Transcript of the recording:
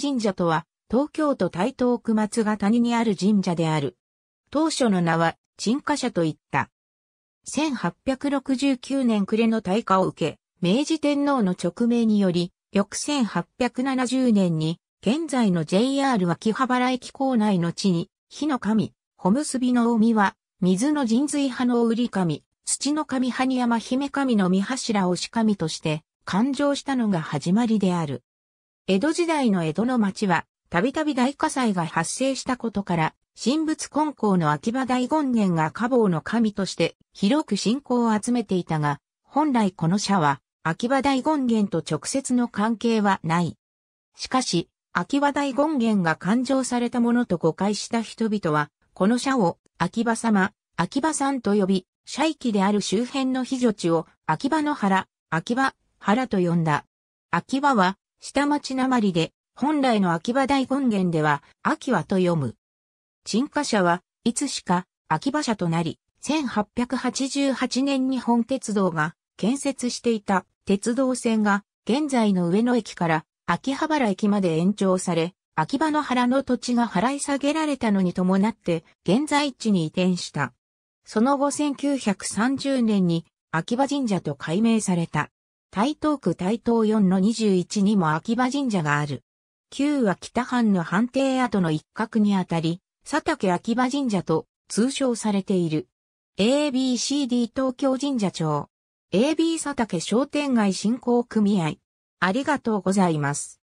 神社とは、東京都台東区松ヶ谷にある神社である。当初の名は、鎮火社といった。1869年暮れの大火を受け、明治天皇の勅命により、翌1870年に、現在の JR 秋葉原駅構内の地に、火の神、小結びの海は、水の神髄派のり神、土の神埴山姫神の御柱をし神として、誕生したのが始まりである。江戸時代の江戸の町は、たびたび大火災が発生したことから、神仏根校の秋葉大権現が家宝の神として広く信仰を集めていたが、本来この社は、秋葉大権現と直接の関係はない。しかし、秋葉大権現が勘定されたものと誤解した人々は、この社を秋葉様、秋葉さんと呼び、社域である周辺の避暑地を秋葉の原、秋葉原と呼んだ。秋葉は下町なまりで、本来の秋葉大根源では、秋はと読む。沈下社は、いつしか、秋葉社となり、1888年に本鉄道が建設していた鉄道線が現在の上野駅から秋葉原駅まで延長され、秋葉の原の土地が払い下げられたのに伴って現在地に移転した。その後1930年に秋葉神社と改名された。台東区台東4の21にも秋葉神社がある。旧は北藩の藩邸跡の一角にあたり、佐竹秋葉神社と通称されている。ABCD 東京神社町。AB 佐竹商店街振興組合。ありがとうございます。